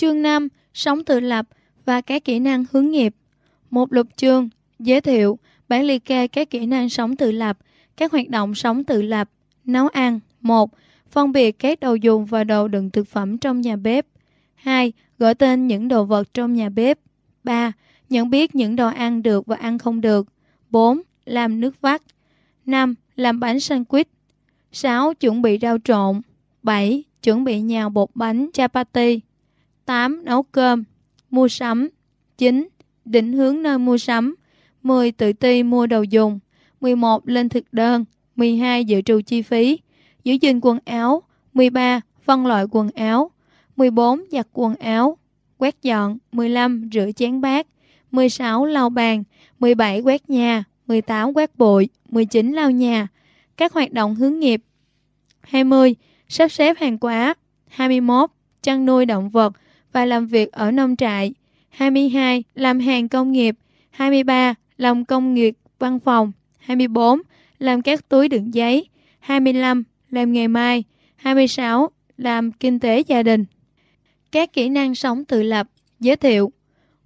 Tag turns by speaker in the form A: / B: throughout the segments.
A: Chương 5 Sống tự lập và các kỹ năng hướng nghiệp Một lục chương Giới thiệu Bản liệt kê các kỹ năng sống tự lập Các hoạt động sống tự lập Nấu ăn 1. Phân biệt các đồ dùng và đồ đựng thực phẩm trong nhà bếp 2. Gọi tên những đồ vật trong nhà bếp 3. Nhận biết những đồ ăn được và ăn không được 4. Làm nước vắt 5. Làm bánh sandwich 6. Chuẩn bị rau trộn 7. Chuẩn bị nhào bột bánh chapati 8. Nấu cơm Mua sắm 9. Định hướng nơi mua sắm 10. Tự ti mua đồ dùng 11. Lên thực đơn 12. Dự trù chi phí Giữ gìn quần áo 13. Phân loại quần áo 14. Giặt quần áo Quét dọn 15. Rửa chén bát 16. Lau bàn 17. Quét nhà 18. Quét bụi 19. Lau nhà Các hoạt động hướng nghiệp 20. Sắp xếp hàng quá 21. Chăn nuôi động vật và làm việc ở nông trại, 22 làm hàng công nghiệp, 23 làm công nghiệp văn phòng, 24 làm các túi đựng giấy, 25 làm nghề mai, 26 làm kinh tế gia đình. Các kỹ năng sống tự lập giới thiệu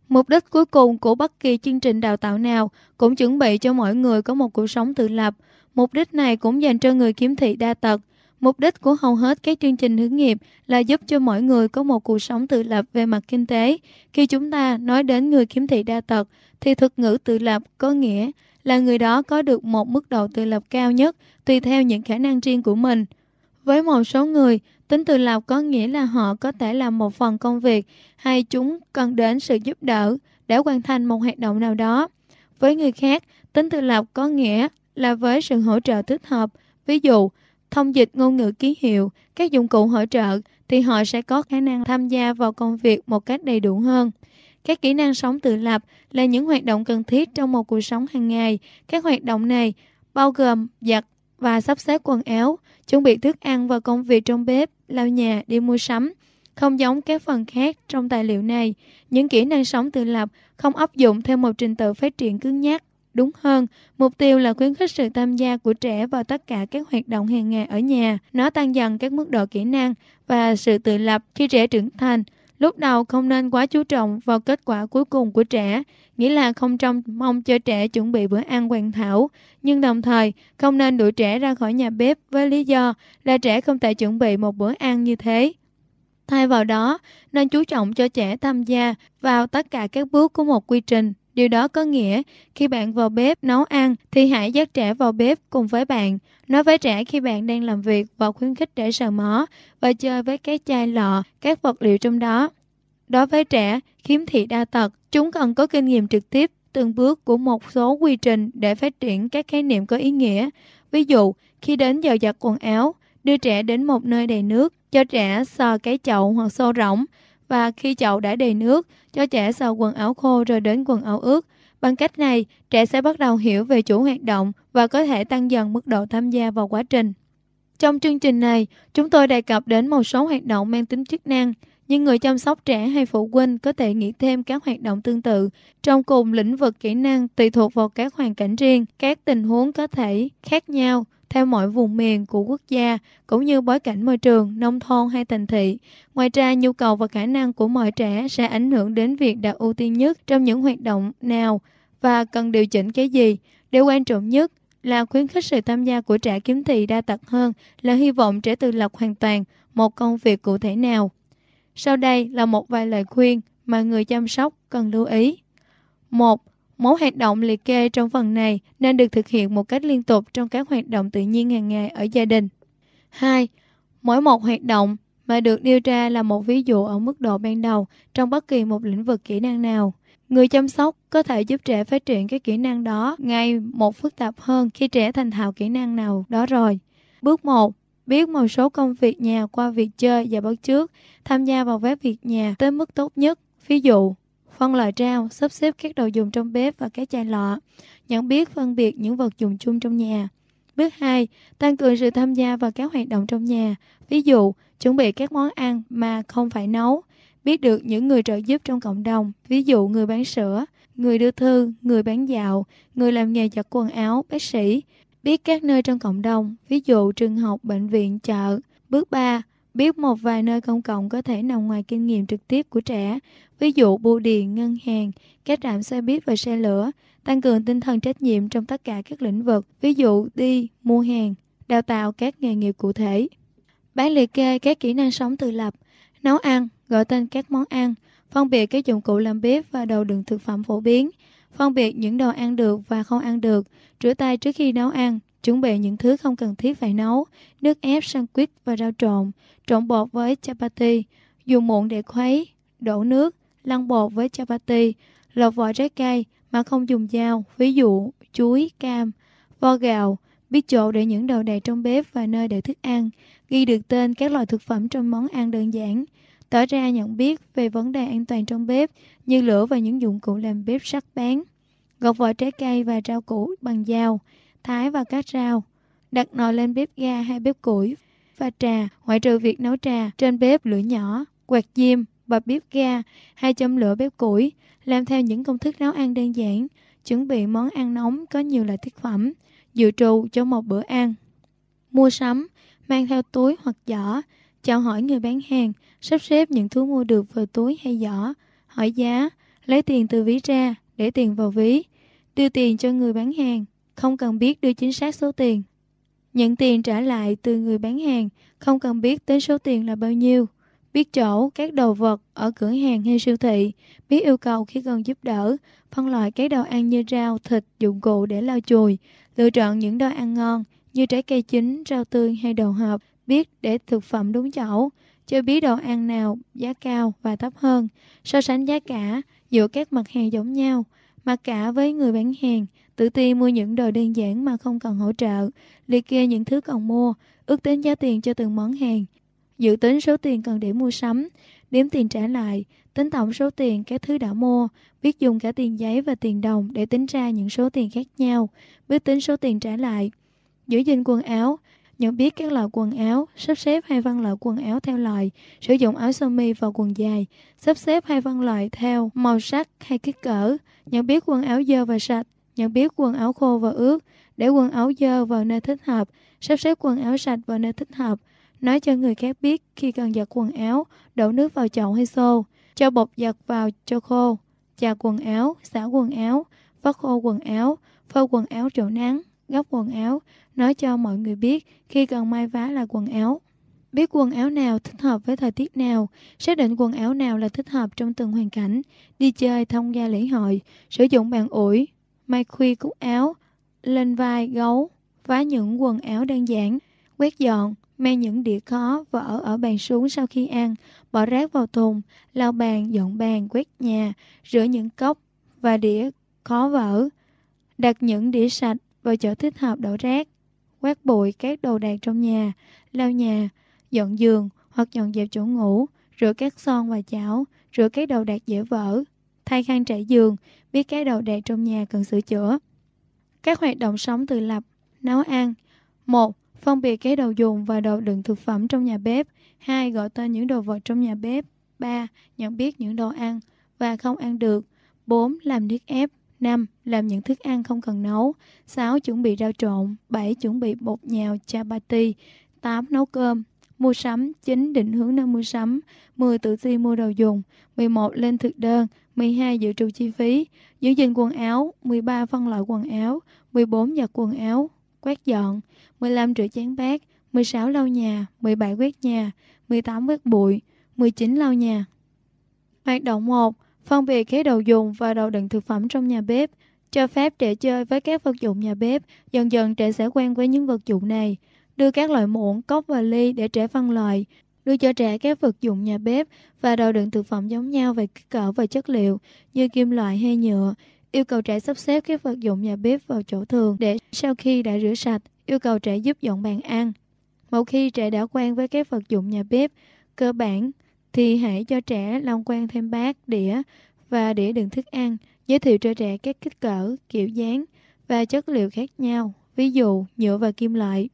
A: Mục đích cuối cùng của bất kỳ chương trình đào tạo nào cũng chuẩn bị cho mọi người có một cuộc sống tự lập. Mục đích này cũng dành cho người khiếm thị đa tật, Mục đích của hầu hết các chương trình hướng nghiệp là giúp cho mọi người có một cuộc sống tự lập về mặt kinh tế. Khi chúng ta nói đến người khiếm thị đa tật, thì thuật ngữ tự lập có nghĩa là người đó có được một mức độ tự lập cao nhất tùy theo những khả năng riêng của mình. Với một số người, tính tự lập có nghĩa là họ có thể làm một phần công việc hay chúng cần đến sự giúp đỡ để hoàn thành một hoạt động nào đó. Với người khác, tính tự lập có nghĩa là với sự hỗ trợ thích hợp. Ví dụ, thông dịch ngôn ngữ ký hiệu, các dụng cụ hỗ trợ thì họ sẽ có khả năng tham gia vào công việc một cách đầy đủ hơn. Các kỹ năng sống tự lập là những hoạt động cần thiết trong một cuộc sống hàng ngày. Các hoạt động này bao gồm giặt và sắp xếp quần áo, chuẩn bị thức ăn và công việc trong bếp, lau nhà, đi mua sắm. Không giống các phần khác trong tài liệu này, những kỹ năng sống tự lập không áp dụng theo một trình tự phát triển cứng nhắc. Đúng hơn, mục tiêu là khuyến khích sự tham gia của trẻ vào tất cả các hoạt động hàng ngày ở nhà. Nó tăng dần các mức độ kỹ năng và sự tự lập khi trẻ trưởng thành. Lúc đầu không nên quá chú trọng vào kết quả cuối cùng của trẻ, nghĩa là không trông mong cho trẻ chuẩn bị bữa ăn hoàn hảo nhưng đồng thời không nên đuổi trẻ ra khỏi nhà bếp với lý do là trẻ không thể chuẩn bị một bữa ăn như thế. Thay vào đó, nên chú trọng cho trẻ tham gia vào tất cả các bước của một quy trình Điều đó có nghĩa khi bạn vào bếp nấu ăn thì hãy dắt trẻ vào bếp cùng với bạn. Nói với trẻ khi bạn đang làm việc và khuyến khích trẻ sờ mó và chơi với các chai lọ, các vật liệu trong đó. Đối với trẻ, khiếm thị đa tật, chúng cần có kinh nghiệm trực tiếp từng bước của một số quy trình để phát triển các khái niệm có ý nghĩa. Ví dụ, khi đến giờ giặt quần áo, đưa trẻ đến một nơi đầy nước, cho trẻ sờ cái chậu hoặc xô rỗng, và khi chậu đã đầy nước, cho trẻ sờ quần áo khô rồi đến quần áo ướt. Bằng cách này, trẻ sẽ bắt đầu hiểu về chủ hoạt động và có thể tăng dần mức độ tham gia vào quá trình. Trong chương trình này, chúng tôi đề cập đến một số hoạt động mang tính chức năng, nhưng người chăm sóc trẻ hay phụ huynh có thể nghĩ thêm các hoạt động tương tự trong cùng lĩnh vực kỹ năng tùy thuộc vào các hoàn cảnh riêng, các tình huống có thể khác nhau theo mọi vùng miền của quốc gia cũng như bối cảnh môi trường, nông thôn hay thành thị. Ngoài ra, nhu cầu và khả năng của mọi trẻ sẽ ảnh hưởng đến việc đạt ưu tiên nhất trong những hoạt động nào và cần điều chỉnh cái gì. Điều quan trọng nhất là khuyến khích sự tham gia của trẻ kiếm thị đa tật hơn là hy vọng trẻ tự lập hoàn toàn một công việc cụ thể nào. Sau đây là một vài lời khuyên mà người chăm sóc cần lưu ý. 1. Mỗi hoạt động liệt kê trong phần này nên được thực hiện một cách liên tục trong các hoạt động tự nhiên hàng ngày ở gia đình. 2. Mỗi một hoạt động mà được nêu ra là một ví dụ ở mức độ ban đầu trong bất kỳ một lĩnh vực kỹ năng nào. Người chăm sóc có thể giúp trẻ phát triển các kỹ năng đó ngay một phức tạp hơn khi trẻ thành thạo kỹ năng nào đó rồi. Bước 1. Biết một số công việc nhà qua việc chơi và bắt chước, tham gia vào các việc nhà tới mức tốt nhất. Ví dụ, phân loại rau, sắp xếp các đồ dùng trong bếp và các chai lọ, nhận biết phân biệt những vật dùng chung trong nhà. Bước 2. Tăng cường sự tham gia vào các hoạt động trong nhà, ví dụ chuẩn bị các món ăn mà không phải nấu, biết được những người trợ giúp trong cộng đồng, ví dụ người bán sữa, người đưa thư, người bán dạo, người làm nghề giặt quần áo, bác sĩ, biết các nơi trong cộng đồng, ví dụ trường học, bệnh viện, chợ. Bước 3. Biết một vài nơi công cộng có thể nằm ngoài kinh nghiệm trực tiếp của trẻ, ví dụ bưu điện, ngân hàng, các trạm xe buýt và xe lửa, tăng cường tinh thần trách nhiệm trong tất cả các lĩnh vực, ví dụ đi, mua hàng, đào tạo các nghề nghiệp cụ thể. Bán liệt kê các kỹ năng sống tự lập, nấu ăn, gọi tên các món ăn, phân biệt các dụng cụ làm bếp và đồ đựng thực phẩm phổ biến, phân biệt những đồ ăn được và không ăn được, rửa tay trước khi nấu ăn, Chuẩn bị những thứ không cần thiết phải nấu, nước ép sandwich và rau trộn, trộn bột với chapati, dùng muỗng để khuấy, đổ nước, lăn bột với chapati, lột vỏ trái cây mà không dùng dao, ví dụ chuối, cam, vo gạo, biết chỗ để những đồ đầy trong bếp và nơi để thức ăn, ghi được tên các loại thực phẩm trong món ăn đơn giản, tỏ ra nhận biết về vấn đề an toàn trong bếp như lửa và những dụng cụ làm bếp sắc bén, gọt vỏ trái cây và rau củ bằng dao, thái và các rau. Đặt nồi lên bếp ga hay bếp củi và trà, ngoại trừ việc nấu trà trên bếp lửa nhỏ, quạt diêm và bếp ga hay châm lửa bếp củi, làm theo những công thức nấu ăn đơn giản, chuẩn bị món ăn nóng có nhiều loại thực phẩm, dự trù cho một bữa ăn. Mua sắm, mang theo túi hoặc giỏ, chào hỏi người bán hàng, sắp xếp những thứ mua được vào túi hay giỏ, hỏi giá, lấy tiền từ ví ra để tiền vào ví, đưa tiền cho người bán hàng, không cần biết đưa chính xác số tiền. Nhận tiền trả lại từ người bán hàng, không cần biết đến số tiền là bao nhiêu. Biết chỗ, các đồ vật ở cửa hàng hay siêu thị, biết yêu cầu khi cần giúp đỡ, phân loại các đồ ăn như rau, thịt, dụng cụ để lau chùi, lựa chọn những đồ ăn ngon như trái cây chín, rau tươi hay đồ hộp, biết để thực phẩm đúng chỗ, chưa biết đồ ăn nào giá cao và thấp hơn, so sánh giá cả giữa các mặt hàng giống nhau, mặc cả với người bán hàng, Tự ti mua những đồ đơn giản mà không cần hỗ trợ, liệt kê những thứ cần mua, ước tính giá tiền cho từng món hàng, dự tính số tiền cần để mua sắm, đếm tiền trả lại, tính tổng số tiền các thứ đã mua, biết dùng cả tiền giấy và tiền đồng để tính ra những số tiền khác nhau, biết tính số tiền trả lại. Giữ gìn quần áo, nhận biết các loại quần áo, sắp xếp hai phân loại quần áo theo loại, sử dụng áo sơ mi và quần dài, sắp xếp hai phân loại theo màu sắc hay kích cỡ, nhận biết quần áo dơ và sạch, nhận biết quần áo khô và ướt, để quần áo dơ vào nơi thích hợp, sắp xếp quần áo sạch vào nơi thích hợp, nói cho người khác biết khi cần giặt quần áo, đổ nước vào chậu hay xô, cho bột giặt vào cho khô, chà quần áo, xả quần áo, vắt khô quần áo, phơi quần áo chỗ nắng, gấp quần áo, nói cho mọi người biết khi cần may vá là quần áo. Biết quần áo nào thích hợp với thời tiết nào, xác định quần áo nào là thích hợp trong từng hoàn cảnh, đi chơi, thông gia lễ hội, sử dụng bàn ủi, Mai Khuy cúc áo, lên vai gấu, vá những quần áo đơn giản, quét dọn, me những đĩa khó vỡ ở bàn xuống sau khi ăn, bỏ rác vào thùng, lau bàn, dọn bàn, quét nhà, rửa những cốc và đĩa khó vỡ, đặt những đĩa sạch vào chỗ thích hợp đổ rác, quét bụi các đồ đạc trong nhà, lau nhà, dọn giường hoặc dọn dẹp chỗ ngủ, rửa các son và chảo, rửa các đồ đạc dễ vỡ, thay khăn trải giường, biết cái đồ đạc trong nhà cần sửa chữa. Các hoạt động sống tự lập, nấu ăn. 1. Phân biệt cái đồ dùng và đồ đựng thực phẩm trong nhà bếp. 2. Gọi tên những đồ vật trong nhà bếp. 3. Nhận biết những đồ ăn và không ăn được. 4. Làm nước ép. 5. Làm những thức ăn không cần nấu. 6. Chuẩn bị rau trộn. 7. Chuẩn bị bột nhào chapati. 8. Nấu cơm. Mua sắm. 9. Định hướng năm mua sắm. 10. Tự ti mua đồ dùng. 11. Lên thực đơn. 12 dự trù chi phí, giữ gìn quần áo, 13 phân loại quần áo, 14 giặt quần áo, quét dọn, 15 rửa chén bát, 16 lau nhà, 17 quét nhà, 18 quét bụi, 19 lau nhà. Hoạt động 1. Phân biệt khế đầu dùng và đầu đựng thực phẩm trong nhà bếp. Cho phép trẻ chơi với các vật dụng nhà bếp, dần dần trẻ sẽ quen với những vật dụng này. Đưa các loại muỗng, cốc và ly để trẻ phân loại, đưa cho trẻ các vật dụng nhà bếp và đồ đựng thực phẩm giống nhau về kích cỡ và chất liệu như kim loại hay nhựa. Yêu cầu trẻ sắp xếp các vật dụng nhà bếp vào chỗ thường để sau khi đã rửa sạch, yêu cầu trẻ giúp dọn bàn ăn. Một khi trẻ đã quen với các vật dụng nhà bếp cơ bản thì hãy cho trẻ long quen thêm bát, đĩa và đĩa đựng thức ăn, giới thiệu cho trẻ các kích cỡ, kiểu dáng và chất liệu khác nhau, ví dụ nhựa và kim loại.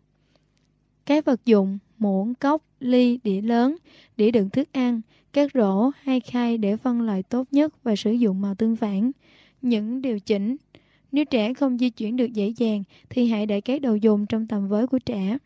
A: Các vật dụng muỗng, cốc, ly, đĩa lớn, đĩa đựng thức ăn, các rổ hay khay để phân loại tốt nhất và sử dụng màu tương phản. Những điều chỉnh Nếu trẻ không di chuyển được dễ dàng thì hãy để các đồ dùng trong tầm với của trẻ.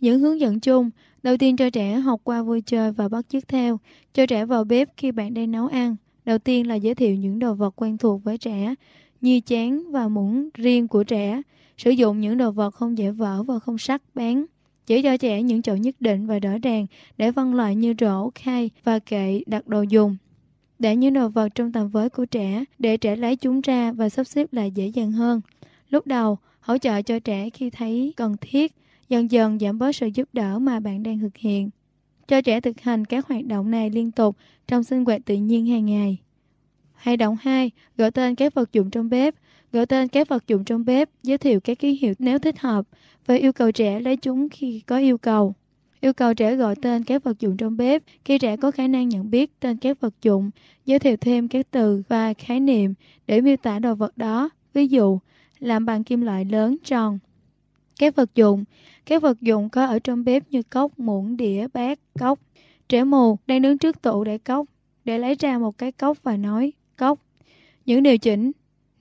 A: Những hướng dẫn chung, đầu tiên cho trẻ học qua vui chơi và bắt chước theo, cho trẻ vào bếp khi bạn đang nấu ăn. Đầu tiên là giới thiệu những đồ vật quen thuộc với trẻ, như chén và muỗng riêng của trẻ, sử dụng những đồ vật không dễ vỡ và không sắc bén chỉ cho trẻ những chỗ nhất định và rõ ràng để phân loại như rổ, khay và kệ đặt đồ dùng. Để những đồ vật trong tầm với của trẻ, để trẻ lấy chúng ra và sắp xếp lại dễ dàng hơn. Lúc đầu, hỗ trợ cho trẻ khi thấy cần thiết, dần dần giảm bớt sự giúp đỡ mà bạn đang thực hiện. Cho trẻ thực hành các hoạt động này liên tục trong sinh hoạt tự nhiên hàng ngày. Hoạt động 2, gọi tên các vật dụng trong bếp gọi tên các vật dụng trong bếp, giới thiệu các ký hiệu nếu thích hợp và yêu cầu trẻ lấy chúng khi có yêu cầu. Yêu cầu trẻ gọi tên các vật dụng trong bếp khi trẻ có khả năng nhận biết tên các vật dụng, giới thiệu thêm các từ và khái niệm để miêu tả đồ vật đó, ví dụ làm bằng kim loại lớn tròn. Các vật dụng Các vật dụng có ở trong bếp như cốc, muỗng, đĩa, bát, cốc. Trẻ mù đang đứng trước tủ để cốc, để lấy ra một cái cốc và nói cốc. Những điều chỉnh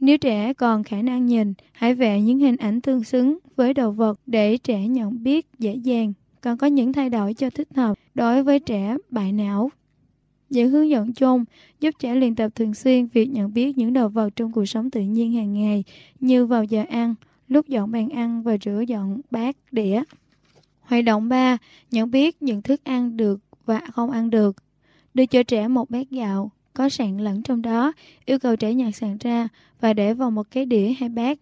A: nếu trẻ còn khả năng nhìn, hãy vẽ những hình ảnh tương xứng với đồ vật để trẻ nhận biết dễ dàng, còn có những thay đổi cho thích hợp đối với trẻ bại não. Những hướng dẫn chung giúp trẻ luyện tập thường xuyên việc nhận biết những đồ vật trong cuộc sống tự nhiên hàng ngày như vào giờ ăn, lúc dọn bàn ăn và rửa dọn bát, đĩa. Hoạt động 3. Nhận biết những thức ăn được và không ăn được. Đưa cho trẻ một bát gạo, có sạn lẫn trong đó, yêu cầu trẻ nhặt sạn ra và để vào một cái đĩa hay bát.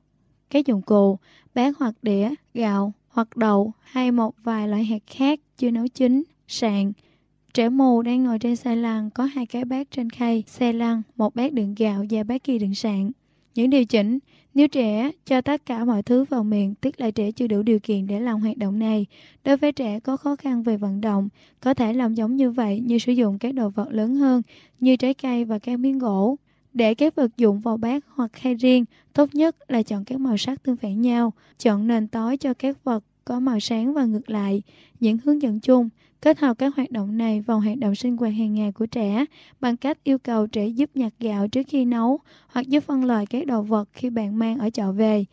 A: Các dụng cụ, bát hoặc đĩa, gạo hoặc đậu hay một vài loại hạt khác chưa nấu chín, sạn. Trẻ mù đang ngồi trên xe lăn có hai cái bát trên khay, xe lăn, một bát đựng gạo và bát kia đựng sạn. Những điều chỉnh nếu trẻ cho tất cả mọi thứ vào miệng, tức là trẻ chưa đủ điều kiện để làm hoạt động này. Đối với trẻ có khó khăn về vận động, có thể làm giống như vậy như sử dụng các đồ vật lớn hơn, như trái cây và các miếng gỗ. Để các vật dụng vào bát hoặc khay riêng, tốt nhất là chọn các màu sắc tương phản nhau, chọn nền tối cho các vật có màu sáng và ngược lại. Những hướng dẫn chung, Kết hợp các hoạt động này vào hoạt động sinh hoạt hàng ngày của trẻ bằng cách yêu cầu trẻ giúp nhặt gạo trước khi nấu hoặc giúp phân loại các đồ vật khi bạn mang ở chợ về.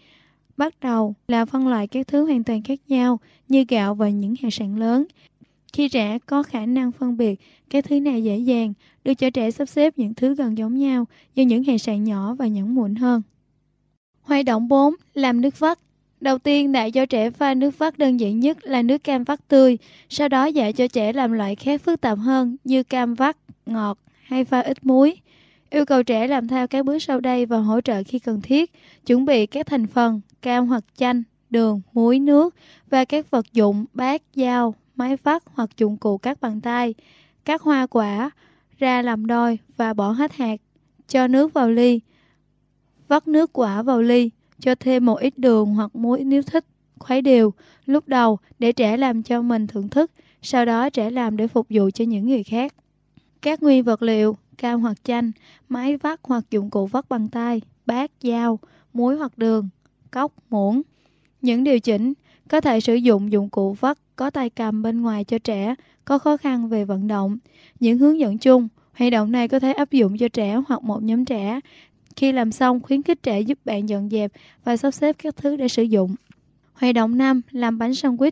A: Bắt đầu là phân loại các thứ hoàn toàn khác nhau như gạo và những hạt sản lớn. Khi trẻ có khả năng phân biệt các thứ này dễ dàng, đưa cho trẻ sắp xếp những thứ gần giống nhau như những hạt sản nhỏ và nhẫn mụn hơn. Hoạt động 4. Làm nước vắt Đầu tiên đã cho trẻ pha nước vắt đơn giản nhất là nước cam vắt tươi, sau đó dạy cho trẻ làm loại khác phức tạp hơn như cam vắt, ngọt hay pha ít muối. Yêu cầu trẻ làm theo các bước sau đây và hỗ trợ khi cần thiết. Chuẩn bị các thành phần cam hoặc chanh, đường, muối, nước và các vật dụng bát, dao, máy vắt hoặc dụng cụ cắt bằng tay. Cắt hoa quả ra làm đôi và bỏ hết hạt. Cho nước vào ly. Vắt nước quả vào ly cho thêm một ít đường hoặc muối nếu thích, khuấy đều, lúc đầu để trẻ làm cho mình thưởng thức, sau đó trẻ làm để phục vụ cho những người khác. Các nguyên vật liệu, cam hoặc chanh, máy vắt hoặc dụng cụ vắt bằng tay, bát, dao, muối hoặc đường, cốc, muỗng. Những điều chỉnh, có thể sử dụng dụng cụ vắt có tay cầm bên ngoài cho trẻ có khó khăn về vận động. Những hướng dẫn chung, hoạt động này có thể áp dụng cho trẻ hoặc một nhóm trẻ khi làm xong, khuyến khích trẻ giúp bạn dọn dẹp và sắp xếp các thứ để sử dụng. Hoạt động 5. Làm bánh sandwich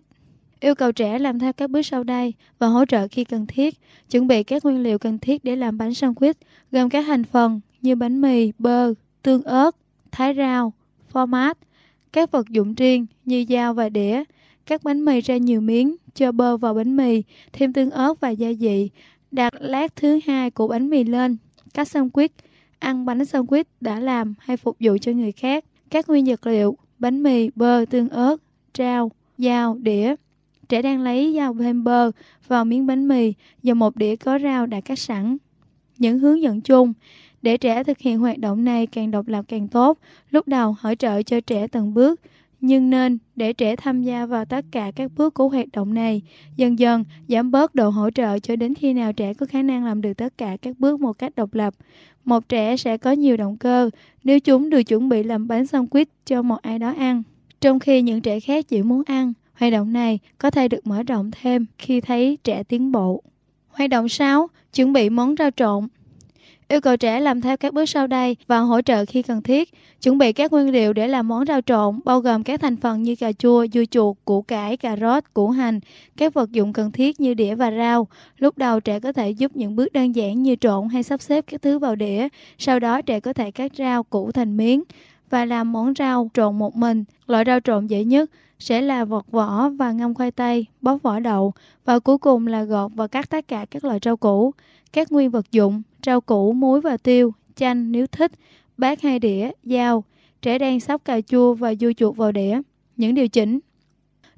A: Yêu cầu trẻ làm theo các bước sau đây và hỗ trợ khi cần thiết. Chuẩn bị các nguyên liệu cần thiết để làm bánh sandwich, gồm các thành phần như bánh mì, bơ, tương ớt, thái rau, format, các vật dụng riêng như dao và đĩa, Các bánh mì ra nhiều miếng, cho bơ vào bánh mì, thêm tương ớt và gia vị, đặt lát thứ hai của bánh mì lên, cắt sandwich, ăn bánh sandwich đã làm hay phục vụ cho người khác, các nguyên vật liệu, bánh mì, bơ, tương ớt, trao, dao, đĩa. Trẻ đang lấy dao thêm bơ vào miếng bánh mì và một đĩa có rau đã cắt sẵn. Những hướng dẫn chung để trẻ thực hiện hoạt động này càng độc lập càng tốt, lúc đầu hỗ trợ cho trẻ từng bước, nhưng nên để trẻ tham gia vào tất cả các bước của hoạt động này, dần dần giảm bớt độ hỗ trợ cho đến khi nào trẻ có khả năng làm được tất cả các bước một cách độc lập. Một trẻ sẽ có nhiều động cơ nếu chúng được chuẩn bị làm bánh sandwich cho một ai đó ăn, trong khi những trẻ khác chỉ muốn ăn. Hoạt động này có thể được mở rộng thêm khi thấy trẻ tiến bộ. Hoạt động 6. Chuẩn bị món rau trộn Yêu cầu trẻ làm theo các bước sau đây và hỗ trợ khi cần thiết. Chuẩn bị các nguyên liệu để làm món rau trộn, bao gồm các thành phần như cà chua, dưa chuột, củ cải, cà rốt, củ hành, các vật dụng cần thiết như đĩa và rau. Lúc đầu trẻ có thể giúp những bước đơn giản như trộn hay sắp xếp các thứ vào đĩa. Sau đó trẻ có thể cắt rau, củ thành miếng và làm món rau trộn một mình. Loại rau trộn dễ nhất sẽ là vọt vỏ và ngâm khoai tây, bóp vỏ đậu và cuối cùng là gọt và cắt tất cả các loại rau củ. Các nguyên vật dụng, rau củ, muối và tiêu, chanh nếu thích, bát hay đĩa, dao. Trẻ đang sóc cà chua và du chuột vào đĩa. Những điều chỉnh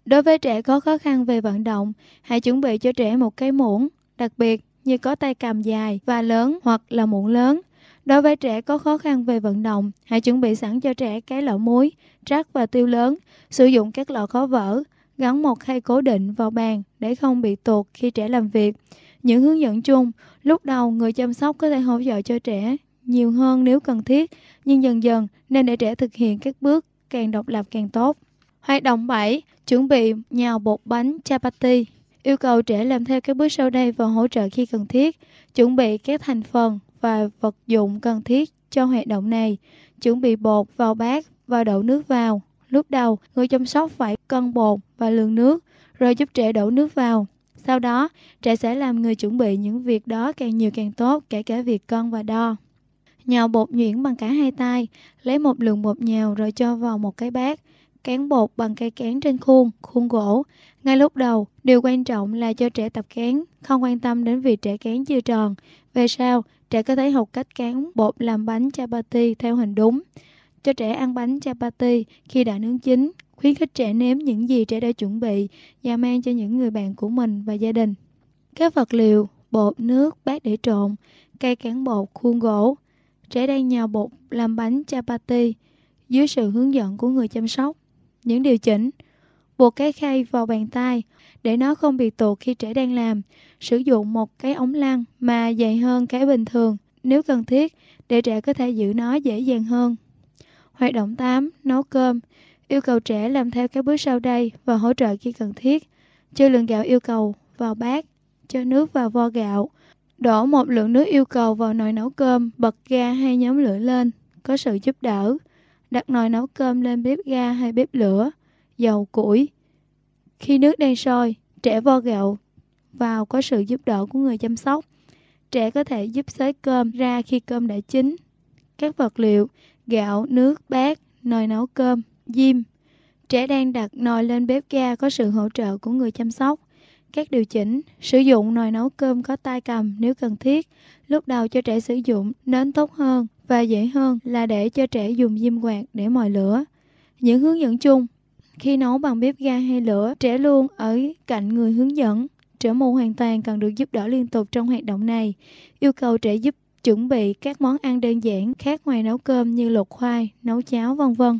A: Đối với trẻ có khó khăn về vận động, hãy chuẩn bị cho trẻ một cái muỗng, đặc biệt như có tay cầm dài và lớn hoặc là muỗng lớn Đối với trẻ có khó khăn về vận động, hãy chuẩn bị sẵn cho trẻ cái lọ muối, rác và tiêu lớn, sử dụng các lọ khó vỡ, gắn một khay cố định vào bàn để không bị tuột khi trẻ làm việc. Những hướng dẫn chung, lúc đầu người chăm sóc có thể hỗ trợ cho trẻ nhiều hơn nếu cần thiết, nhưng dần dần nên để trẻ thực hiện các bước càng độc lập càng tốt. Hoạt động 7. Chuẩn bị nhào bột bánh chapati. Yêu cầu trẻ làm theo các bước sau đây và hỗ trợ khi cần thiết. Chuẩn bị các thành phần và vật dụng cần thiết cho hoạt động này. Chuẩn bị bột vào bát và đổ nước vào. Lúc đầu, người chăm sóc phải cân bột và lượng nước, rồi giúp trẻ đổ nước vào. Sau đó, trẻ sẽ làm người chuẩn bị những việc đó càng nhiều càng tốt, kể cả việc cân và đo. Nhào bột nhuyễn bằng cả hai tay, lấy một lượng bột nhào rồi cho vào một cái bát cán bột bằng cây cán trên khuôn, khuôn gỗ. Ngay lúc đầu, điều quan trọng là cho trẻ tập cán, không quan tâm đến việc trẻ cán chưa tròn. Về sau, Trẻ có thể học cách cán bột làm bánh chapati theo hình đúng. Cho trẻ ăn bánh chapati khi đã nướng chín, khuyến khích trẻ nếm những gì trẻ đã chuẩn bị và mang cho những người bạn của mình và gia đình. Các vật liệu, bột, nước, bát để trộn, cây cán bột, khuôn gỗ. Trẻ đang nhào bột làm bánh chapati dưới sự hướng dẫn của người chăm sóc. Những điều chỉnh, buộc cái khay vào bàn tay để nó không bị tụt khi trẻ đang làm. Sử dụng một cái ống lăn mà dày hơn cái bình thường nếu cần thiết để trẻ có thể giữ nó dễ dàng hơn. Hoạt động 8. Nấu cơm Yêu cầu trẻ làm theo các bước sau đây và hỗ trợ khi cần thiết. Cho lượng gạo yêu cầu vào bát, cho nước vào vo gạo. Đổ một lượng nước yêu cầu vào nồi nấu cơm, bật ga hay nhóm lửa lên, có sự giúp đỡ. Đặt nồi nấu cơm lên bếp ga hay bếp lửa, dầu củi, khi nước đang sôi, trẻ vo gạo vào có sự giúp đỡ của người chăm sóc. Trẻ có thể giúp xới cơm ra khi cơm đã chín. Các vật liệu, gạo, nước, bát, nồi nấu cơm, diêm. Trẻ đang đặt nồi lên bếp ga có sự hỗ trợ của người chăm sóc. Các điều chỉnh, sử dụng nồi nấu cơm có tay cầm nếu cần thiết. Lúc đầu cho trẻ sử dụng nến tốt hơn và dễ hơn là để cho trẻ dùng diêm quạt để mồi lửa. Những hướng dẫn chung khi nấu bằng bếp ga hay lửa, trẻ luôn ở cạnh người hướng dẫn. Trẻ mù hoàn toàn cần được giúp đỡ liên tục trong hoạt động này. Yêu cầu trẻ giúp chuẩn bị các món ăn đơn giản khác ngoài nấu cơm như luộc khoai, nấu cháo vân vân.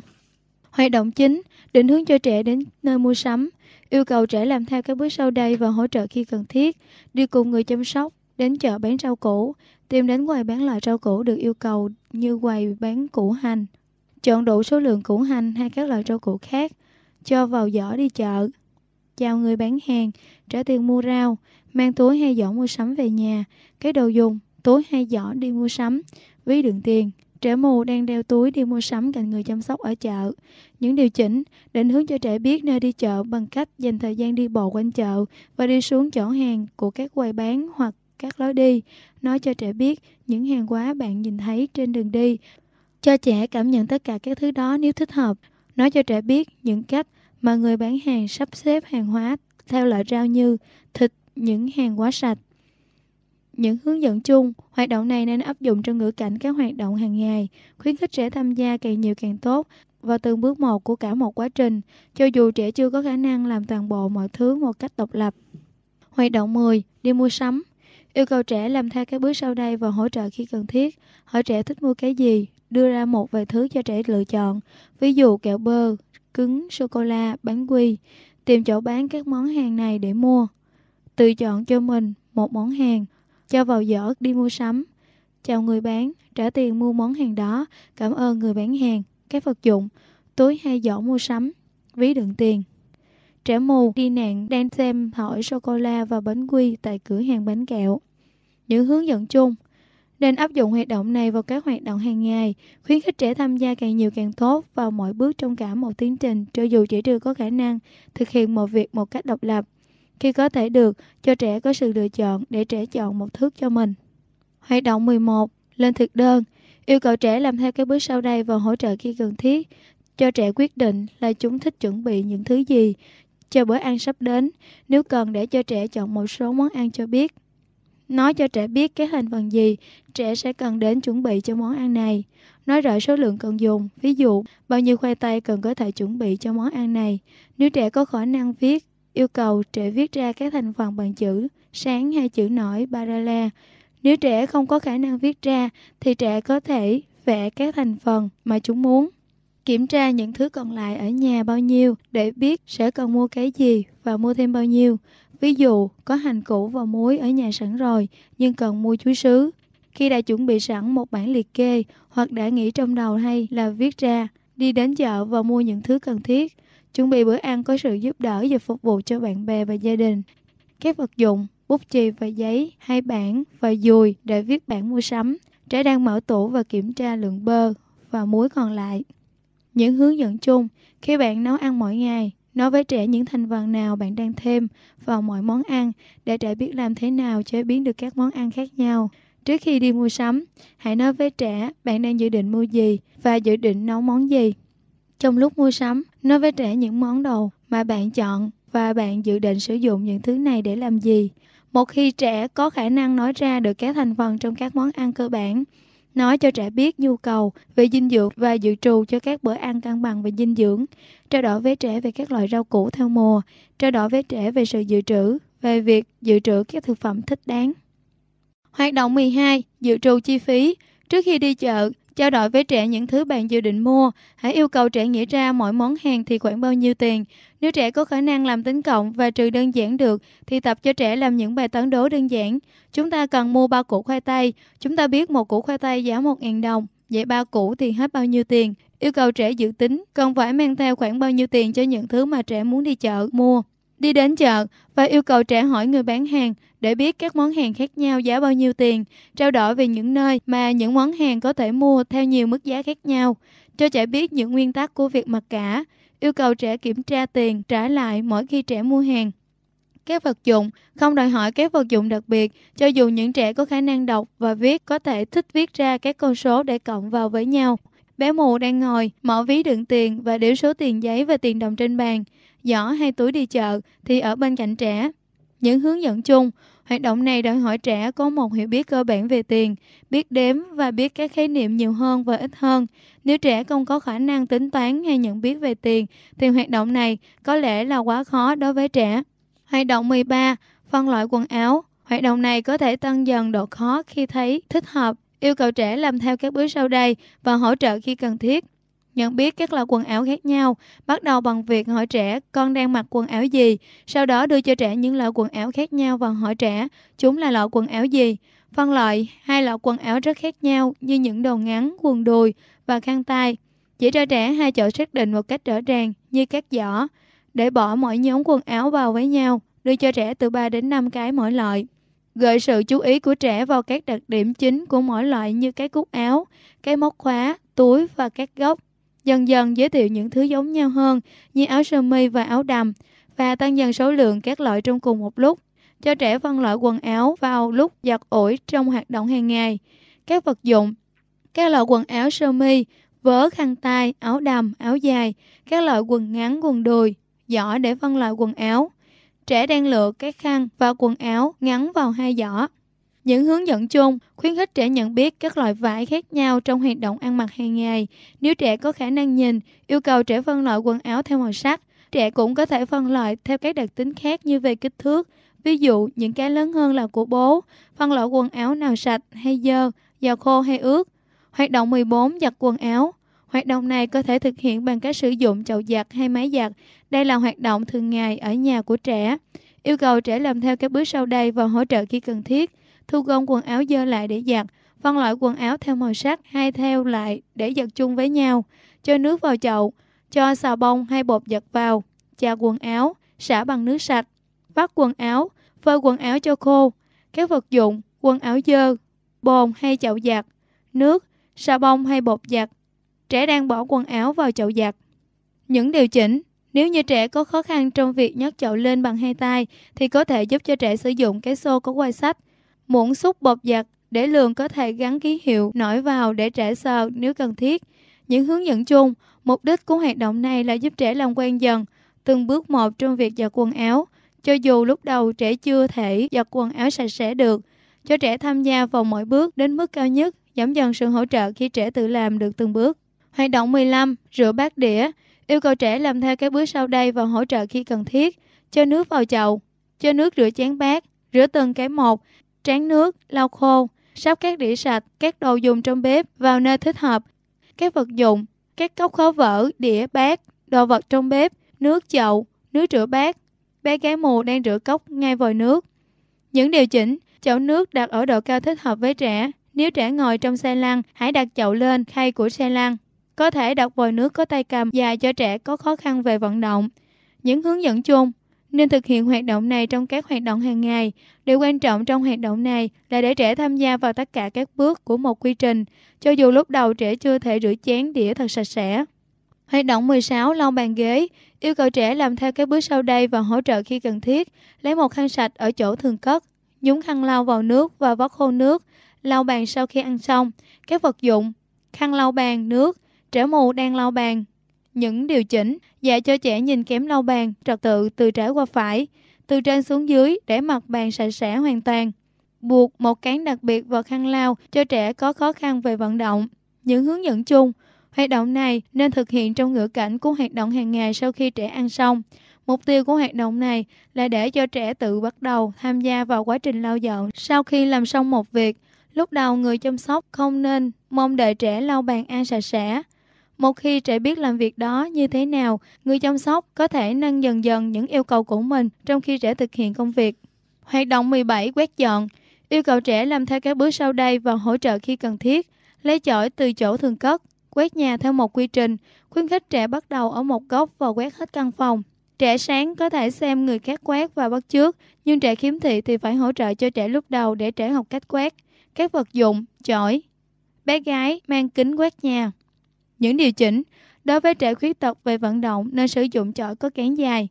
A: Hoạt động chính, định hướng cho trẻ đến nơi mua sắm, yêu cầu trẻ làm theo các bước sau đây và hỗ trợ khi cần thiết, đi cùng người chăm sóc, đến chợ bán rau củ, tìm đến quầy bán loại rau củ được yêu cầu như quầy bán củ hành, chọn đủ số lượng củ hành hay các loại rau củ khác, cho vào giỏ đi chợ. Chào người bán hàng, trả tiền mua rau, mang túi hay giỏ mua sắm về nhà, cái đồ dùng, túi hay giỏ đi mua sắm, ví đựng tiền. Trẻ mù đang đeo túi đi mua sắm cạnh người chăm sóc ở chợ. Những điều chỉnh, định hướng cho trẻ biết nơi đi chợ bằng cách dành thời gian đi bộ quanh chợ và đi xuống chỗ hàng của các quầy bán hoặc các lối đi. Nói cho trẻ biết những hàng hóa bạn nhìn thấy trên đường đi cho trẻ cảm nhận tất cả các thứ đó nếu thích hợp nói cho trẻ biết những cách mà người bán hàng sắp xếp hàng hóa theo loại rau như thịt, những hàng quá sạch. Những hướng dẫn chung, hoạt động này nên áp dụng trong ngữ cảnh các hoạt động hàng ngày, khuyến khích trẻ tham gia càng nhiều càng tốt vào từng bước một của cả một quá trình, cho dù trẻ chưa có khả năng làm toàn bộ mọi thứ một cách độc lập. Hoạt động 10. Đi mua sắm Yêu cầu trẻ làm theo các bước sau đây và hỗ trợ khi cần thiết. Hỏi trẻ thích mua cái gì, đưa ra một vài thứ cho trẻ lựa chọn, ví dụ kẹo bơ, cứng, sô-cô-la, bánh quy, tìm chỗ bán các món hàng này để mua. Tự chọn cho mình một món hàng, cho vào giỏ đi mua sắm. Chào người bán, trả tiền mua món hàng đó, cảm ơn người bán hàng, các vật dụng, túi hay giỏ mua sắm, ví đựng tiền. Trẻ mù đi nạn đang xem hỏi sô-cô-la và bánh quy tại cửa hàng bánh kẹo. Những hướng dẫn chung – nên áp dụng hoạt động này vào các hoạt động hàng ngày, khuyến khích trẻ tham gia càng nhiều càng tốt vào mọi bước trong cả một tiến trình, cho dù chỉ chưa có khả năng thực hiện một việc một cách độc lập. Khi có thể được, cho trẻ có sự lựa chọn để trẻ chọn một thước cho mình. Hoạt động 11. Lên thực đơn Yêu cầu trẻ làm theo các bước sau đây và hỗ trợ khi cần thiết. Cho trẻ quyết định là chúng thích chuẩn bị những thứ gì cho bữa ăn sắp đến. Nếu cần để cho trẻ chọn một số món ăn cho biết. Nói cho trẻ biết các thành phần gì trẻ sẽ cần đến chuẩn bị cho món ăn này. Nói rõ số lượng cần dùng, ví dụ bao nhiêu khoai tây cần có thể chuẩn bị cho món ăn này. Nếu trẻ có khả năng viết, yêu cầu trẻ viết ra các thành phần bằng chữ sáng hay chữ nổi parallel. Nếu trẻ không có khả năng viết ra thì trẻ có thể vẽ các thành phần mà chúng muốn. Kiểm tra những thứ còn lại ở nhà bao nhiêu để biết sẽ cần mua cái gì và mua thêm bao nhiêu. Ví dụ, có hành củ và muối ở nhà sẵn rồi, nhưng cần mua chuối sứ. Khi đã chuẩn bị sẵn một bản liệt kê hoặc đã nghĩ trong đầu hay là viết ra, đi đến chợ và mua những thứ cần thiết. Chuẩn bị bữa ăn có sự giúp đỡ và phục vụ cho bạn bè và gia đình. Các vật dụng, bút chì và giấy, hai bảng và dùi để viết bản mua sắm. Trẻ đang mở tủ và kiểm tra lượng bơ và muối còn lại. Những hướng dẫn chung, khi bạn nấu ăn mỗi ngày, Nói với trẻ những thành phần nào bạn đang thêm vào mọi món ăn để trẻ biết làm thế nào chế biến được các món ăn khác nhau. Trước khi đi mua sắm, hãy nói với trẻ bạn đang dự định mua gì và dự định nấu món gì. Trong lúc mua sắm, nói với trẻ những món đồ mà bạn chọn và bạn dự định sử dụng những thứ này để làm gì. Một khi trẻ có khả năng nói ra được các thành phần trong các món ăn cơ bản, nói cho trẻ biết nhu cầu về dinh dưỡng và dự trù cho các bữa ăn cân bằng về dinh dưỡng, trao đổi với trẻ về các loại rau củ theo mùa, trao đổi với trẻ về sự dự trữ, về việc dự trữ các thực phẩm thích đáng. Hoạt động 12. Dự trù chi phí Trước khi đi chợ, Trao đổi với trẻ những thứ bạn dự định mua, hãy yêu cầu trẻ nghĩ ra mỗi món hàng thì khoảng bao nhiêu tiền. Nếu trẻ có khả năng làm tính cộng và trừ đơn giản được, thì tập cho trẻ làm những bài toán đố đơn giản. Chúng ta cần mua ba củ khoai tây. Chúng ta biết một củ khoai tây giá một ngàn đồng. Vậy ba củ thì hết bao nhiêu tiền? Yêu cầu trẻ dự tính, cần phải mang theo khoảng bao nhiêu tiền cho những thứ mà trẻ muốn đi chợ mua. Đi đến chợ và yêu cầu trẻ hỏi người bán hàng để biết các món hàng khác nhau giá bao nhiêu tiền, trao đổi về những nơi mà những món hàng có thể mua theo nhiều mức giá khác nhau, cho trẻ biết những nguyên tắc của việc mặc cả, yêu cầu trẻ kiểm tra tiền trả lại mỗi khi trẻ mua hàng. Các vật dụng không đòi hỏi các vật dụng đặc biệt, cho dù những trẻ có khả năng đọc và viết có thể thích viết ra các con số để cộng vào với nhau. Bé mù đang ngồi, mở ví đựng tiền và đếm số tiền giấy và tiền đồng trên bàn. Giỏ hai túi đi chợ thì ở bên cạnh trẻ. Những hướng dẫn chung, hoạt động này đòi hỏi trẻ có một hiểu biết cơ bản về tiền, biết đếm và biết các khái niệm nhiều hơn và ít hơn. Nếu trẻ không có khả năng tính toán hay nhận biết về tiền, thì hoạt động này có lẽ là quá khó đối với trẻ. Hoạt động 13. Phân loại quần áo Hoạt động này có thể tăng dần độ khó khi thấy thích hợp yêu cầu trẻ làm theo các bước sau đây và hỗ trợ khi cần thiết. Nhận biết các loại quần áo khác nhau, bắt đầu bằng việc hỏi trẻ con đang mặc quần áo gì, sau đó đưa cho trẻ những loại quần áo khác nhau và hỏi trẻ chúng là loại quần áo gì. Phân loại hai loại quần áo rất khác nhau như những đồ ngắn, quần đùi và khăn tay. Chỉ cho trẻ hai chỗ xác định một cách rõ ràng như các giỏ, để bỏ mỗi nhóm quần áo vào với nhau, đưa cho trẻ từ 3 đến 5 cái mỗi loại gợi sự chú ý của trẻ vào các đặc điểm chính của mỗi loại như cái cúc áo, cái móc khóa, túi và các góc. Dần dần giới thiệu những thứ giống nhau hơn như áo sơ mi và áo đầm và tăng dần số lượng các loại trong cùng một lúc, cho trẻ phân loại quần áo vào lúc giặt ủi trong hoạt động hàng ngày. Các vật dụng, các loại quần áo sơ mi, vớ khăn tay, áo đầm, áo dài, các loại quần ngắn, quần đùi, giỏ để phân loại quần áo, Trẻ đang lựa cái khăn và quần áo ngắn vào hai giỏ. Những hướng dẫn chung khuyến khích trẻ nhận biết các loại vải khác nhau trong hoạt động ăn mặc hàng ngày. Nếu trẻ có khả năng nhìn, yêu cầu trẻ phân loại quần áo theo màu sắc. Trẻ cũng có thể phân loại theo các đặc tính khác như về kích thước. Ví dụ, những cái lớn hơn là của bố, phân loại quần áo nào sạch hay dơ, giờ khô hay ướt. Hoạt động 14 giặt quần áo Hoạt động này có thể thực hiện bằng cách sử dụng chậu giặt hay máy giặt. Đây là hoạt động thường ngày ở nhà của trẻ. Yêu cầu trẻ làm theo các bước sau đây và hỗ trợ khi cần thiết. Thu gom quần áo dơ lại để giặt, phân loại quần áo theo màu sắc hay theo lại để giặt chung với nhau. Cho nước vào chậu, cho xà bông hay bột giặt vào, chà quần áo, xả bằng nước sạch, vắt quần áo, phơi quần áo cho khô. Các vật dụng, quần áo dơ, bồn hay chậu giặt, nước, xà bông hay bột giặt trẻ đang bỏ quần áo vào chậu giặt. Những điều chỉnh nếu như trẻ có khó khăn trong việc nhấc chậu lên bằng hai tay thì có thể giúp cho trẻ sử dụng cái xô có quai sách. Muỗng xúc bột giặt để lường có thể gắn ký hiệu nổi vào để trẻ sờ nếu cần thiết. Những hướng dẫn chung, mục đích của hoạt động này là giúp trẻ làm quen dần, từng bước một trong việc giặt quần áo, cho dù lúc đầu trẻ chưa thể giặt quần áo sạch sẽ được, cho trẻ tham gia vào mọi bước đến mức cao nhất, giảm dần sự hỗ trợ khi trẻ tự làm được từng bước. Hoạt động 15. Rửa bát đĩa. Yêu cầu trẻ làm theo các bước sau đây và hỗ trợ khi cần thiết. Cho nước vào chậu. Cho nước rửa chén bát. Rửa từng cái một. Tráng nước, lau khô. Sắp các đĩa sạch, các đồ dùng trong bếp vào nơi thích hợp. Các vật dụng, các cốc khó vỡ, đĩa, bát, đồ vật trong bếp, nước chậu, nước rửa bát. Bé gái mù đang rửa cốc ngay vòi nước. Những điều chỉnh, chậu nước đặt ở độ cao thích hợp với trẻ. Nếu trẻ ngồi trong xe lăn, hãy đặt chậu lên khay của xe lăn có thể đặt vòi nước có tay cầm dài cho trẻ có khó khăn về vận động. Những hướng dẫn chung nên thực hiện hoạt động này trong các hoạt động hàng ngày. Điều quan trọng trong hoạt động này là để trẻ tham gia vào tất cả các bước của một quy trình, cho dù lúc đầu trẻ chưa thể rửa chén đĩa thật sạch sẽ. Hoạt động 16 lau bàn ghế yêu cầu trẻ làm theo các bước sau đây và hỗ trợ khi cần thiết. Lấy một khăn sạch ở chỗ thường cất, nhúng khăn lau vào nước và vắt khô nước, lau bàn sau khi ăn xong. Các vật dụng, khăn lau bàn, nước Trẻ mù đang lau bàn. Những điều chỉnh, dạy cho trẻ nhìn kém lau bàn, trật tự từ trái qua phải, từ trên xuống dưới để mặt bàn sạch sẽ hoàn toàn. Buộc một cán đặc biệt vào khăn lao cho trẻ có khó khăn về vận động. Những hướng dẫn chung, hoạt động này nên thực hiện trong ngữ cảnh của hoạt động hàng ngày sau khi trẻ ăn xong. Mục tiêu của hoạt động này là để cho trẻ tự bắt đầu tham gia vào quá trình lau dọn sau khi làm xong một việc. Lúc đầu người chăm sóc không nên mong đợi trẻ lau bàn ăn sạch sẽ. Một khi trẻ biết làm việc đó như thế nào, người chăm sóc có thể nâng dần dần những yêu cầu của mình trong khi trẻ thực hiện công việc. Hoạt động 17 quét dọn yêu cầu trẻ làm theo các bước sau đây và hỗ trợ khi cần thiết, lấy chổi từ chỗ thường cất, quét nhà theo một quy trình, khuyến khích trẻ bắt đầu ở một góc và quét hết căn phòng. Trẻ sáng có thể xem người khác quét và bắt trước, nhưng trẻ khiếm thị thì phải hỗ trợ cho trẻ lúc đầu để trẻ học cách quét, các vật dụng, chổi. Bé gái mang kính quét nhà những điều chỉnh đối với trẻ khuyết tật về vận động nên sử dụng chổi có cán dài.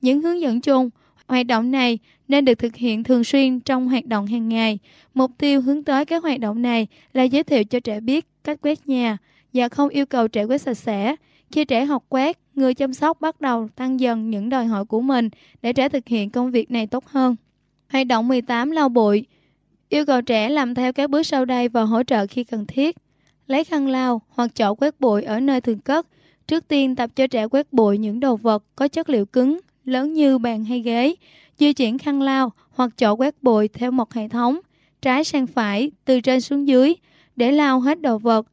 A: Những hướng dẫn chung, hoạt động này nên được thực hiện thường xuyên trong hoạt động hàng ngày. Mục tiêu hướng tới các hoạt động này là giới thiệu cho trẻ biết cách quét nhà và không yêu cầu trẻ quét sạch sẽ. Khi trẻ học quét, người chăm sóc bắt đầu tăng dần những đòi hỏi của mình để trẻ thực hiện công việc này tốt hơn. Hoạt động 18 lau bụi Yêu cầu trẻ làm theo các bước sau đây và hỗ trợ khi cần thiết lấy khăn lao hoặc chậu quét bụi ở nơi thường cất. Trước tiên tập cho trẻ quét bụi những đồ vật có chất liệu cứng, lớn như bàn hay ghế. Di chuyển khăn lao hoặc chậu quét bụi theo một hệ thống, trái sang phải, từ trên xuống dưới, để lau hết đồ vật.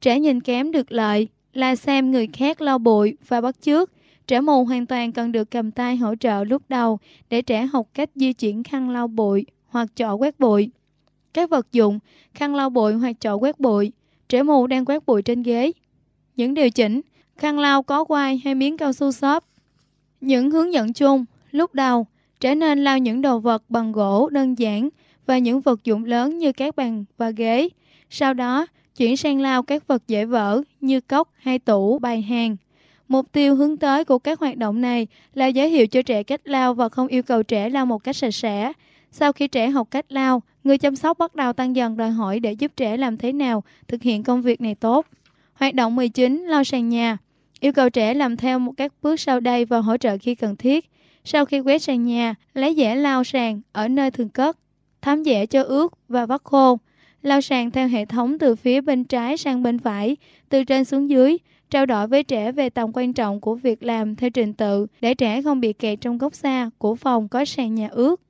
A: Trẻ nhìn kém được lợi là xem người khác lau bụi và bắt trước. Trẻ mù hoàn toàn cần được cầm tay hỗ trợ lúc đầu để trẻ học cách di chuyển khăn lau bụi hoặc chậu quét bụi. Các vật dụng, khăn lau bụi hoặc chậu quét bụi Trẻ mù đang quét bụi trên ghế. Những điều chỉnh, khăn lau có quai hay miếng cao su xốp. Những hướng dẫn chung, lúc đầu, trẻ nên lau những đồ vật bằng gỗ đơn giản và những vật dụng lớn như các bàn và ghế. Sau đó, chuyển sang lau các vật dễ vỡ như cốc hay tủ, bài hàng. Mục tiêu hướng tới của các hoạt động này là giới thiệu cho trẻ cách lao và không yêu cầu trẻ lao một cách sạch sẽ. Sau khi trẻ học cách lao, Người chăm sóc bắt đầu tăng dần đòi hỏi để giúp trẻ làm thế nào thực hiện công việc này tốt. Hoạt động 19. Lau sàn nhà Yêu cầu trẻ làm theo một các bước sau đây và hỗ trợ khi cần thiết. Sau khi quét sàn nhà, lấy dẻ lau sàn ở nơi thường cất, thấm dẻ cho ướt và vắt khô. Lau sàn theo hệ thống từ phía bên trái sang bên phải, từ trên xuống dưới, trao đổi với trẻ về tầm quan trọng của việc làm theo trình tự để trẻ không bị kẹt trong góc xa của phòng có sàn nhà ướt.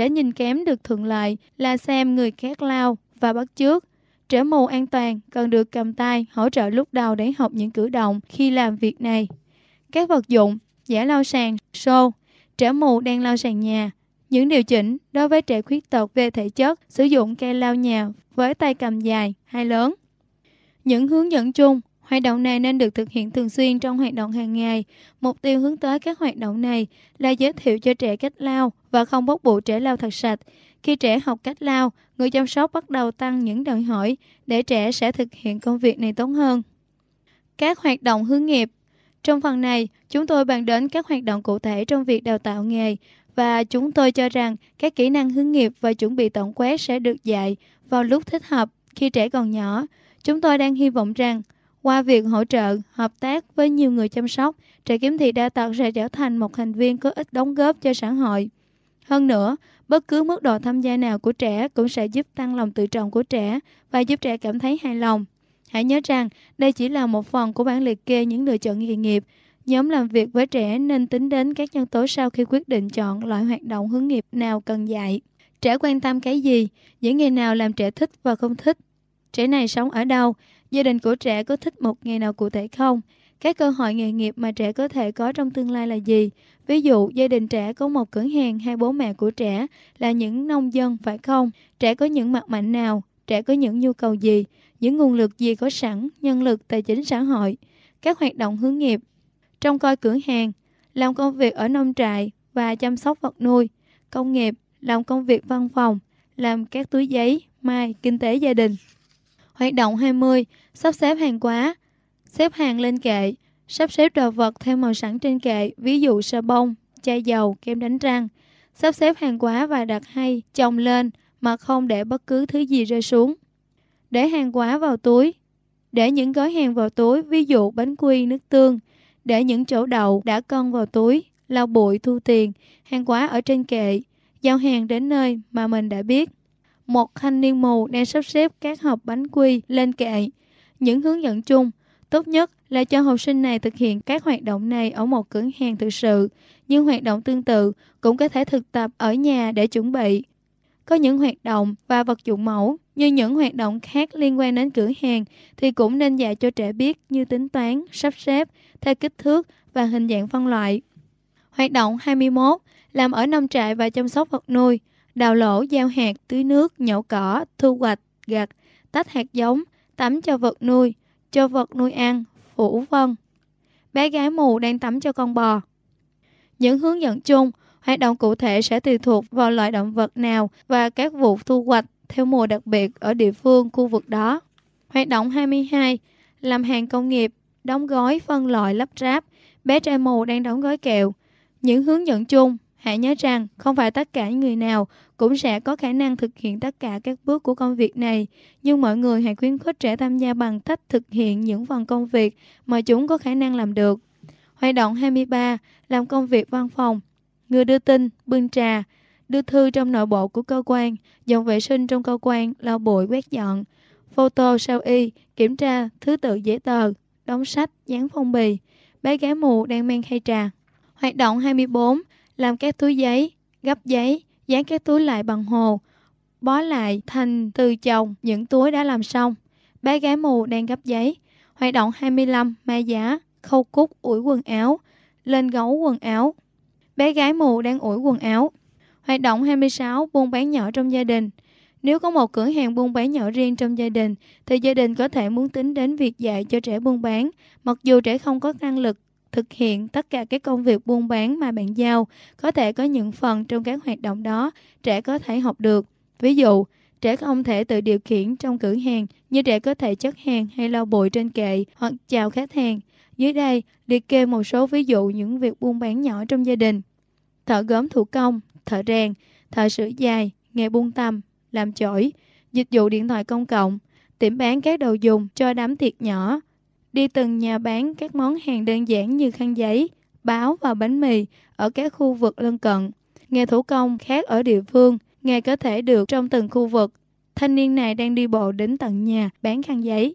A: Trẻ nhìn kém được thuận lợi là xem người khác lao và bắt chước. Trẻ mù an toàn cần được cầm tay hỗ trợ lúc đầu để học những cử động khi làm việc này. Các vật dụng, giả lau sàn, xô, trẻ mù đang lau sàn nhà. Những điều chỉnh đối với trẻ khuyết tật về thể chất sử dụng cây lau nhà với tay cầm dài hay lớn. Những hướng dẫn chung Hoạt động này nên được thực hiện thường xuyên trong hoạt động hàng ngày. Mục tiêu hướng tới các hoạt động này là giới thiệu cho trẻ cách lao và không bóc bộ trẻ lao thật sạch. Khi trẻ học cách lao, người chăm sóc bắt đầu tăng những đòi hỏi để trẻ sẽ thực hiện công việc này tốt hơn. Các hoạt động hướng nghiệp Trong phần này, chúng tôi bàn đến các hoạt động cụ thể trong việc đào tạo nghề và chúng tôi cho rằng các kỹ năng hướng nghiệp và chuẩn bị tổng quát sẽ được dạy vào lúc thích hợp khi trẻ còn nhỏ. Chúng tôi đang hy vọng rằng qua việc hỗ trợ, hợp tác với nhiều người chăm sóc, trẻ kiếm thị đa tật sẽ trở thành một thành viên có ích đóng góp cho xã hội. Hơn nữa, bất cứ mức độ tham gia nào của trẻ cũng sẽ giúp tăng lòng tự trọng của trẻ và giúp trẻ cảm thấy hài lòng. Hãy nhớ rằng, đây chỉ là một phần của bản liệt kê những lựa chọn nghề nghiệp. Nhóm làm việc với trẻ nên tính đến các nhân tố sau khi quyết định chọn loại hoạt động hướng nghiệp nào cần dạy. Trẻ quan tâm cái gì? Những nghề nào làm trẻ thích và không thích? Trẻ này sống ở đâu? Gia đình của trẻ có thích một nghề nào cụ thể không? Các cơ hội nghề nghiệp mà trẻ có thể có trong tương lai là gì? Ví dụ, gia đình trẻ có một cửa hàng hay bố mẹ của trẻ là những nông dân phải không? Trẻ có những mặt mạnh nào? Trẻ có những nhu cầu gì? Những nguồn lực gì có sẵn? Nhân lực, tài chính xã hội? Các hoạt động hướng nghiệp? Trong coi cửa hàng, làm công việc ở nông trại và chăm sóc vật nuôi, công nghiệp, làm công việc văn phòng, làm các túi giấy, mai, kinh tế gia đình hoạt động 20, sắp xếp hàng quá, xếp hàng lên kệ, sắp xếp đồ vật theo màu sẵn trên kệ, ví dụ sờ bông, chai dầu, kem đánh răng, sắp xếp hàng quá và đặt hay, chồng lên mà không để bất cứ thứ gì rơi xuống. Để hàng quá vào túi, để những gói hàng vào túi, ví dụ bánh quy, nước tương, để những chỗ đậu đã cân vào túi, lau bụi, thu tiền, hàng quá ở trên kệ, giao hàng đến nơi mà mình đã biết một thanh niên mù đang sắp xếp các hộp bánh quy lên kệ. Những hướng dẫn chung, tốt nhất là cho học sinh này thực hiện các hoạt động này ở một cửa hàng thực sự, nhưng hoạt động tương tự cũng có thể thực tập ở nhà để chuẩn bị. Có những hoạt động và vật dụng mẫu như những hoạt động khác liên quan đến cửa hàng thì cũng nên dạy cho trẻ biết như tính toán, sắp xếp, theo kích thước và hình dạng phân loại. Hoạt động 21 làm ở nông trại và chăm sóc vật nuôi đào lỗ, gieo hạt, tưới nước, nhổ cỏ, thu hoạch, gặt, tách hạt giống, tắm cho vật nuôi, cho vật nuôi ăn, phủ vân. Bé gái mù đang tắm cho con bò. Những hướng dẫn chung, hoạt động cụ thể sẽ tùy thuộc vào loại động vật nào và các vụ thu hoạch theo mùa đặc biệt ở địa phương khu vực đó. Hoạt động 22, làm hàng công nghiệp, đóng gói, phân loại, lắp ráp. Bé trai mù đang đóng gói kẹo. Những hướng dẫn chung, Hãy nhớ rằng không phải tất cả người nào cũng sẽ có khả năng thực hiện tất cả các bước của công việc này, nhưng mọi người hãy khuyến khích trẻ tham gia bằng cách thực hiện những phần công việc mà chúng có khả năng làm được. Hoạt động 23, làm công việc văn phòng, người đưa tin, bưng trà, đưa thư trong nội bộ của cơ quan, dọn vệ sinh trong cơ quan, lau bụi quét dọn, photo sao y, kiểm tra thứ tự giấy tờ, đóng sách, dán phong bì, bé gái mù đang mang khay trà. Hoạt động 24, làm các túi giấy, gấp giấy, dán các túi lại bằng hồ, bó lại thành từ chồng những túi đã làm xong. Bé gái mù đang gấp giấy. Hoạt động 25, ma giá, khâu cúc, ủi quần áo, lên gấu quần áo. Bé gái mù đang ủi quần áo. Hoạt động 26, buôn bán nhỏ trong gia đình. Nếu có một cửa hàng buôn bán nhỏ riêng trong gia đình, thì gia đình có thể muốn tính đến việc dạy cho trẻ buôn bán, mặc dù trẻ không có năng lực thực hiện tất cả các công việc buôn bán mà bạn giao. Có thể có những phần trong các hoạt động đó trẻ có thể học được. Ví dụ, trẻ không thể tự điều khiển trong cửa hàng như trẻ có thể chất hàng hay lau bụi trên kệ hoặc chào khách hàng. Dưới đây, liệt kê một số ví dụ những việc buôn bán nhỏ trong gia đình. Thợ gốm thủ công, thợ rèn, thợ sửa dài, nghề buôn tăm, làm chổi, dịch vụ điện thoại công cộng, tiệm bán các đồ dùng cho đám tiệc nhỏ, đi từng nhà bán các món hàng đơn giản như khăn giấy, báo và bánh mì ở các khu vực lân cận. Nghề thủ công khác ở địa phương, nghề có thể được trong từng khu vực. Thanh niên này đang đi bộ đến tận nhà bán khăn giấy.